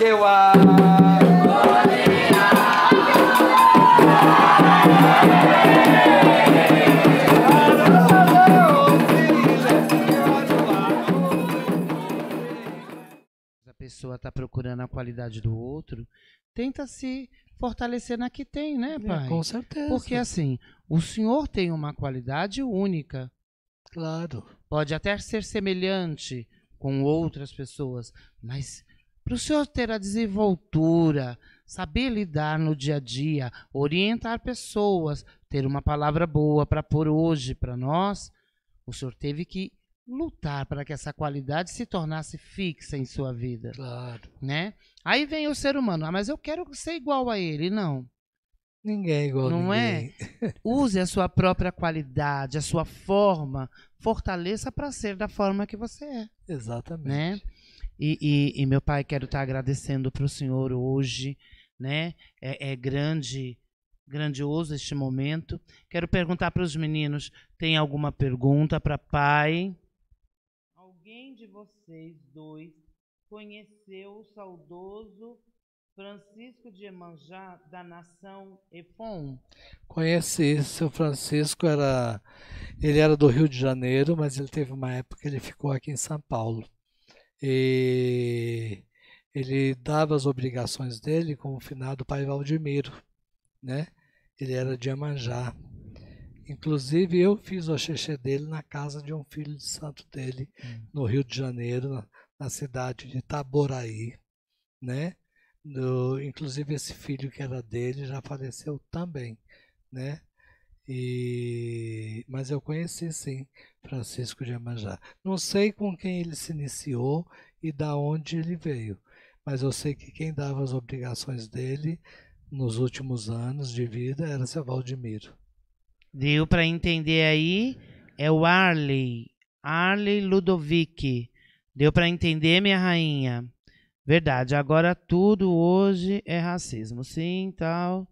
A pessoa está procurando a qualidade do outro, tenta se fortalecer na que tem, né, é, pai? É, com certeza. Porque assim, o senhor tem uma qualidade única. Claro. Pode até ser semelhante com outras pessoas, mas para o senhor ter a desenvoltura, saber lidar no dia a dia, orientar pessoas, ter uma palavra boa para pôr hoje para nós, o senhor teve que lutar para que essa qualidade se tornasse fixa em sua vida. Claro. Né? Aí vem o ser humano, ah, mas eu quero ser igual a ele. Não. Ninguém é igual Não a é? ninguém. é? Use a sua própria qualidade, a sua forma, fortaleça para ser da forma que você é. Exatamente. Né? E, e, e meu Pai, quero estar tá agradecendo para o Senhor hoje, né? É, é grande, grandioso este momento. Quero perguntar para os meninos: tem alguma pergunta para Pai? Alguém de vocês dois conheceu o saudoso Francisco de Emanjá, da nação Efon? Conheci, seu Francisco era, ele era do Rio de Janeiro, mas ele teve uma época que ele ficou aqui em São Paulo. E eh, ele dava as obrigações dele com o finado pai Valdemiro, né? Ele era de Amanjá. Inclusive, eu fiz o xixi dele na casa de um filho de santo dele, hum. no Rio de Janeiro, na, na cidade de Itaboraí, né? inclusive, esse filho que era dele já faleceu também, né? E mas eu conheci sim Francisco de Amanjá. Não sei com quem ele se iniciou e da onde ele veio, mas eu sei que quem dava as obrigações dele nos últimos anos de vida era seu Valdemiro. Deu para entender aí? É o Arley, Arley Ludovic. Deu para entender, minha rainha? Verdade, agora tudo hoje é racismo. Sim, tal.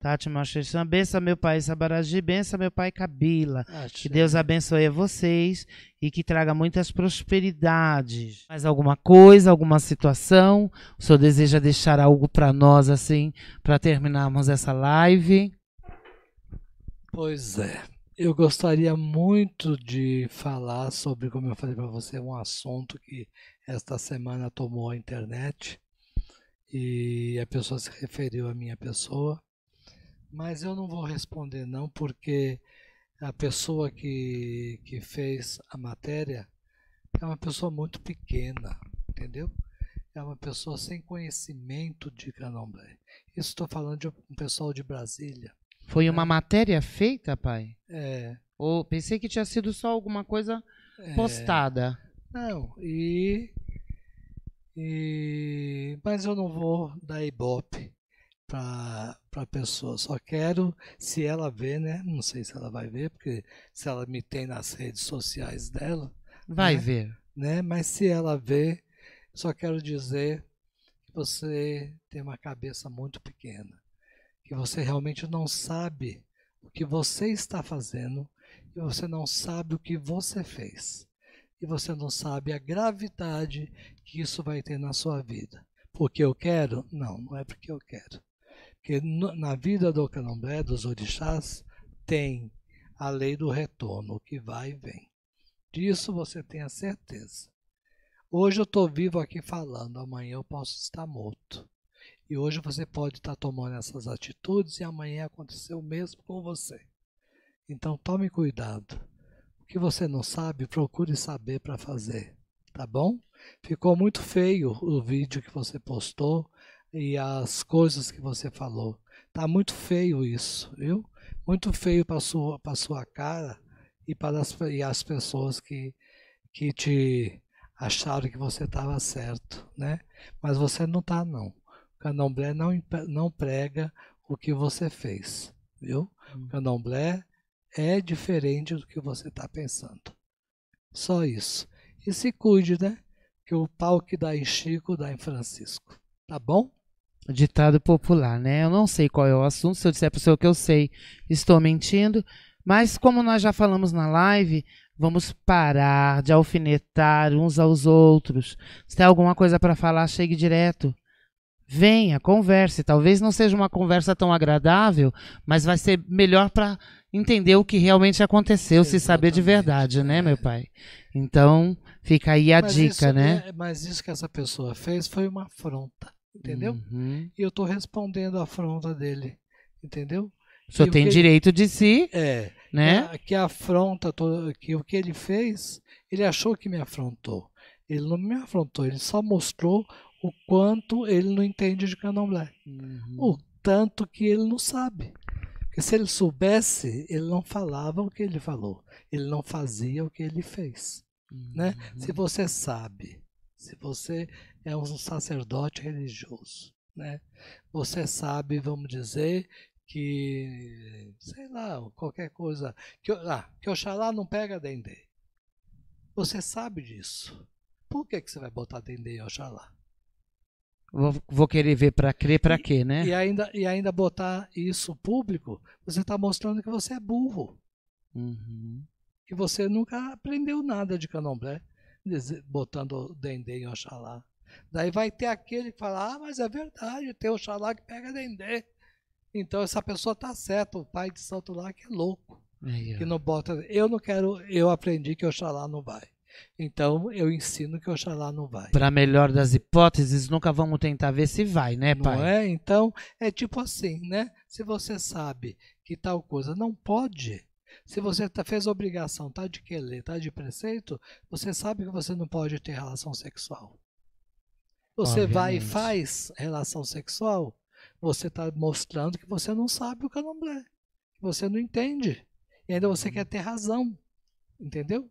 Tati Machistã, benção meu pai Sabaraji, benção meu pai Cabila. Que Deus abençoe a vocês e que traga muitas prosperidades. Mais alguma coisa, alguma situação? O senhor deseja deixar algo para nós assim, para terminarmos essa live? Pois é. Eu gostaria muito de falar sobre, como eu falei para você, um assunto que esta semana tomou a internet e a pessoa se referiu à minha pessoa mas eu não vou responder não, porque a pessoa que, que fez a matéria é uma pessoa muito pequena, entendeu? É uma pessoa sem conhecimento de Canomblé. Isso estou falando de um pessoal de Brasília. Foi né? uma matéria feita, pai? É. Ou pensei que tinha sido só alguma coisa é. postada. Não, e, e. Mas eu não vou dar ibope para a pessoa. Só quero se ela vê, né? Não sei se ela vai ver, porque se ela me tem nas redes sociais dela. Vai né? ver. Né? Mas se ela vê, só quero dizer que você tem uma cabeça muito pequena, que você realmente não sabe o que você está fazendo e você não sabe o que você fez. E você não sabe a gravidade que isso vai ter na sua vida. Porque eu quero? Não, não é porque eu quero que na vida do candomblé, dos orixás, tem a lei do retorno, o que vai e vem. Disso você tem a certeza. Hoje eu estou vivo aqui falando, amanhã eu posso estar morto. E hoje você pode estar tomando essas atitudes e amanhã acontecer o mesmo com você. Então tome cuidado. O que você não sabe, procure saber para fazer, tá bom? Ficou muito feio o vídeo que você postou e as coisas que você falou. Tá muito feio isso, viu? Muito feio para sua para sua cara e para as, e as pessoas que que te acharam que você estava certo, né? Mas você não tá não. O Candomblé não não prega o que você fez, viu? Hum. O Candomblé é diferente do que você está pensando. Só isso. E se cuide, né? Que o pau que dá em Chico dá em Francisco. Tá bom? ditado popular, né? Eu não sei qual é o assunto, se eu disser para o senhor que eu sei, estou mentindo. Mas como nós já falamos na live, vamos parar de alfinetar uns aos outros. Se tem alguma coisa para falar, chegue direto. Venha, converse. Talvez não seja uma conversa tão agradável, mas vai ser melhor para entender o que realmente aconteceu, Exatamente. se saber de verdade, né, é. meu pai? Então, fica aí a mas dica, isso, né? É, mas isso que essa pessoa fez foi uma afronta entendeu? Uhum. E eu estou respondendo a afronta dele, entendeu? O senhor tem direito de si. É. Né? É, que a afronta, que o que ele fez, ele achou que me afrontou. Ele não me afrontou, ele só mostrou o quanto ele não entende de candomblé. Uhum. O tanto que ele não sabe. Porque se ele soubesse, ele não falava o que ele falou. Ele não fazia o que ele fez. Uhum. Né? Se uhum. você sabe se você é um sacerdote religioso, né? Você sabe, vamos dizer, que sei lá, qualquer coisa que ah, que Oxalá não pega dendê. Você sabe disso. Por que que você vai botar dendê em Oxalá? Vou, vou, querer ver para crer para quê, né? E ainda, e ainda botar isso público, você está mostrando que você é burro. Uhum. Que você nunca aprendeu nada de candomblé botando dendê em Oxalá. Daí vai ter aquele que fala, ah, mas é verdade, tem Oxalá que pega dendê. Então essa pessoa tá certa, o pai de santo lá que é louco. Aí, que não bota. Eu não quero, eu aprendi que Oxalá não vai. Então eu ensino que Oxalá não vai. Para melhor das hipóteses, nunca vamos tentar ver se vai, né, pai? Não é? Então é tipo assim, né? Se você sabe que tal coisa não pode, se você tá, fez obrigação, tá de querer, tá de preceito, você sabe que você não pode ter relação sexual. Você Obviamente. vai e faz relação sexual, você está mostrando que você não sabe o candomblé, que você não entende. E ainda você quer uhum. ter razão, entendeu?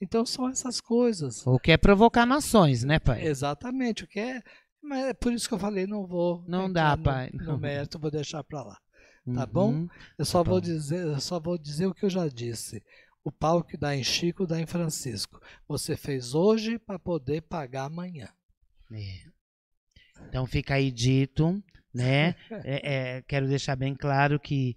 Então são essas coisas. O que é provocar nações, né, pai? Exatamente, o que é. Mas é por isso que eu falei, não vou. Não dá, no, pai. Não. No mérito, vou deixar para lá tá uhum. bom? Eu só tá vou dizer, eu só vou dizer o que eu já disse. O pau que dá em Chico dá em Francisco. Você fez hoje para poder pagar amanhã. É. Então fica aí dito, né? é, é, quero deixar bem claro que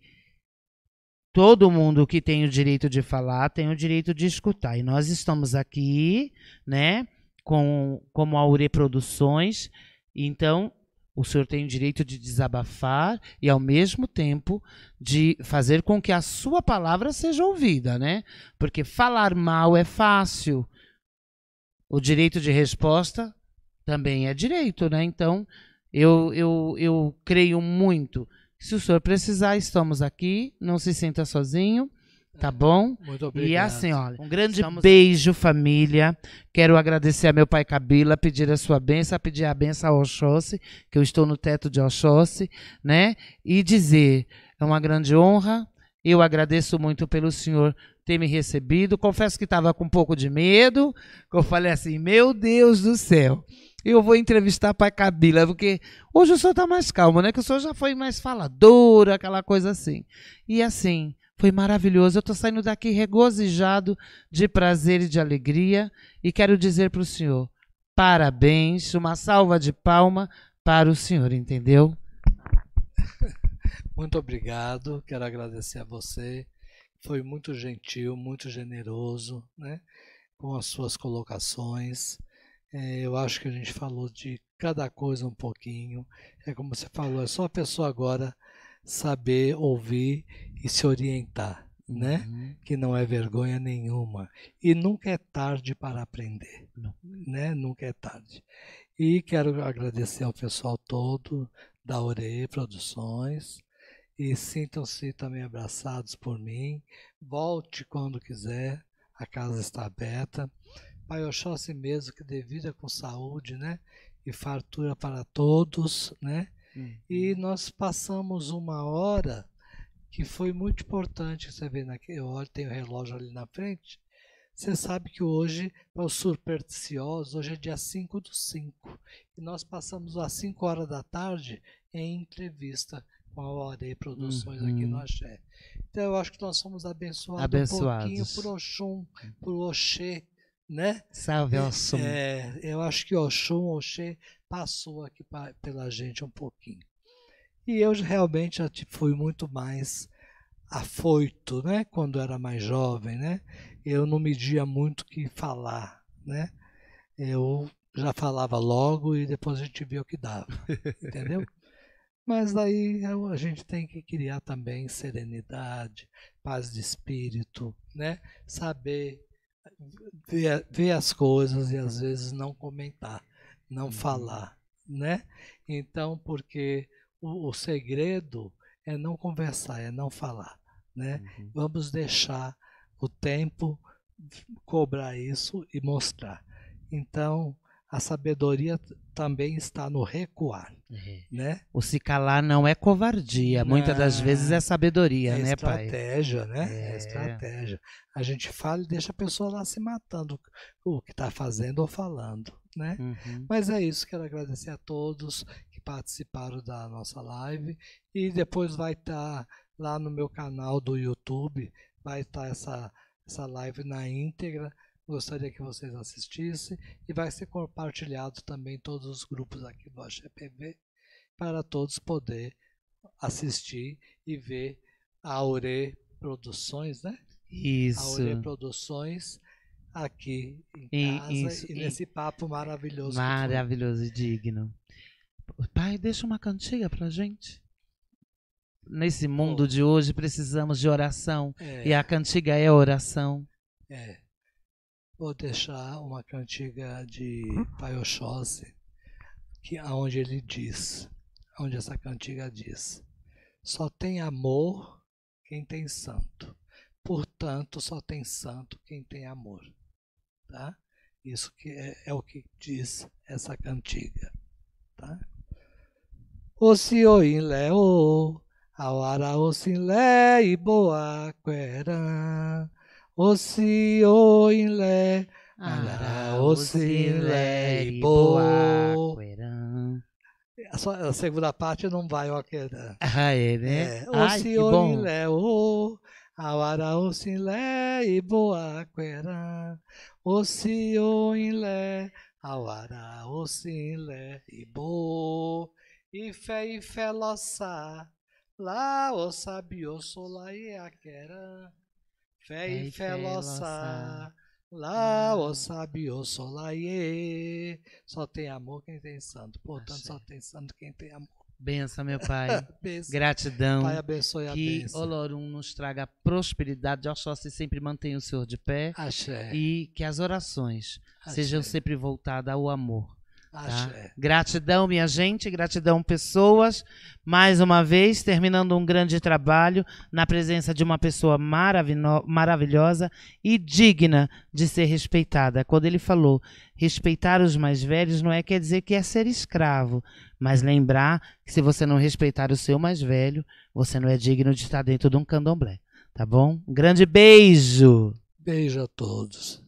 todo mundo que tem o direito de falar tem o direito de escutar. E nós estamos aqui, né, com como a Ure Produções. Então, o senhor tem o direito de desabafar e, ao mesmo tempo, de fazer com que a sua palavra seja ouvida, né? Porque falar mal é fácil. O direito de resposta também é direito, né? Então, eu, eu, eu creio muito. Se o senhor precisar, estamos aqui. Não se sinta sozinho. Tá bom? Muito obrigado. E assim, olha. Um grande estamos... beijo, família. Quero agradecer a meu pai Cabila, pedir a sua benção, pedir a benção ao Oxóssi, que eu estou no teto de Oxóssi, né? E dizer, é uma grande honra. Eu agradeço muito pelo senhor ter me recebido. Confesso que estava com um pouco de medo, que eu falei assim: meu Deus do céu eu vou entrevistar pai Cabila, porque hoje o senhor está mais calmo, né? Que o senhor já foi mais falador, aquela coisa assim. E assim, foi maravilhoso. Eu estou saindo daqui regozijado de prazer e de alegria e quero dizer para o senhor: parabéns, uma salva de palma para o senhor, entendeu? Muito obrigado, quero agradecer a você. Foi muito gentil, muito generoso, né? Com as suas colocações. É, eu acho que a gente falou de cada coisa um pouquinho. É como você falou, é só a pessoa agora saber ouvir e se orientar, né? Uhum. Que não é vergonha nenhuma. E nunca é tarde para aprender, né? Nunca é tarde. E quero agradecer ao pessoal todo da Ore Produções e sintam-se também abraçados por mim. Volte quando quiser, a casa está aberta. Pai Oxóssi mesmo que de vida com saúde, né? E fartura para todos, né? E uhum. nós passamos uma hora que foi muito importante. Você vê, eu olho, tem o relógio ali na frente. Você sabe que hoje, para é os supersticiosos, hoje é dia 5 do 5. E nós passamos às 5 horas da tarde em entrevista com a OARE Produções uhum. aqui no uhum. Axé. Então eu acho que nós somos abençoados, abençoados. um pouquinho por Oxum, por Oxê, né? Salve Oxum. É, eu acho que Oxum, Oxê passou aqui pra, pela gente um pouquinho. E eu realmente já tipo, fui muito mais afoito, né? Quando era mais jovem, né? Eu não media muito o que falar, né? Eu já falava logo e depois a gente via o que dava, entendeu? Mas daí a gente tem que criar também serenidade, paz de espírito, né? Saber ver, ver as coisas e às vezes não comentar, não uhum. falar, né? Então, porque o, o, segredo é não conversar, é não falar, né? Uhum. Vamos deixar o tempo cobrar isso e mostrar. Então, a sabedoria também está no recuar, uhum. né? O se calar não é covardia, não. muitas das vezes é sabedoria, é né, pai? Estratégia, né? É. é estratégia. A gente fala e deixa a pessoa lá se matando o que está fazendo ou falando, né? Uhum. Mas é isso, quero agradecer a todos que participaram da nossa live e depois vai estar tá lá no meu canal do YouTube, vai estar tá essa essa live na íntegra Gostaria que vocês assistissem e vai ser compartilhado também em todos os grupos aqui do AGPV para todos poder assistir e ver a Aure Produções, né? Isso. A Aure Produções aqui em e, casa isso, e nesse papo maravilhoso. Maravilhoso e digno. Pai, deixa uma cantiga pra gente. Nesse mundo oh. de hoje precisamos de oração é. e a cantiga é oração. É. Vou deixar uma cantiga de hum? Paiochose, que aonde ele diz, onde essa cantiga diz: Só tem amor quem tem santo. Portanto, só tem santo quem tem amor. Tá? Isso que é, é o que diz essa cantiga, tá? Osioinleo, awara e boa queran. Osioinle, Alara, e Boa. A segunda parte não vai, ok? Ah, é, né? É, Osioinle, O. Awara lé e boa quera, osioinle, awara lé e boa. Ife lá o la sola e aquera fé fé felosa, lá hum. o sábio solaie. Só tem amor quem tem santo, portanto Achei. só tem santo quem tem amor. Benção, meu Pai. Benção. Gratidão. Pai abençoe a Que benção. Olorum nos traga prosperidade. Oxóssi sempre mantenha o Senhor de pé. Axé. E que as orações Axé. sejam sempre voltadas ao amor tá? É. Gratidão, minha gente, gratidão, pessoas. Mais uma vez, terminando um grande trabalho na presença de uma pessoa maravilhosa e digna de ser respeitada. Quando ele falou respeitar os mais velhos, não é quer dizer que é ser escravo, mas lembrar que se você não respeitar o seu mais velho, você não é digno de estar dentro de um candomblé. Tá bom? Um grande beijo! Beijo a todos.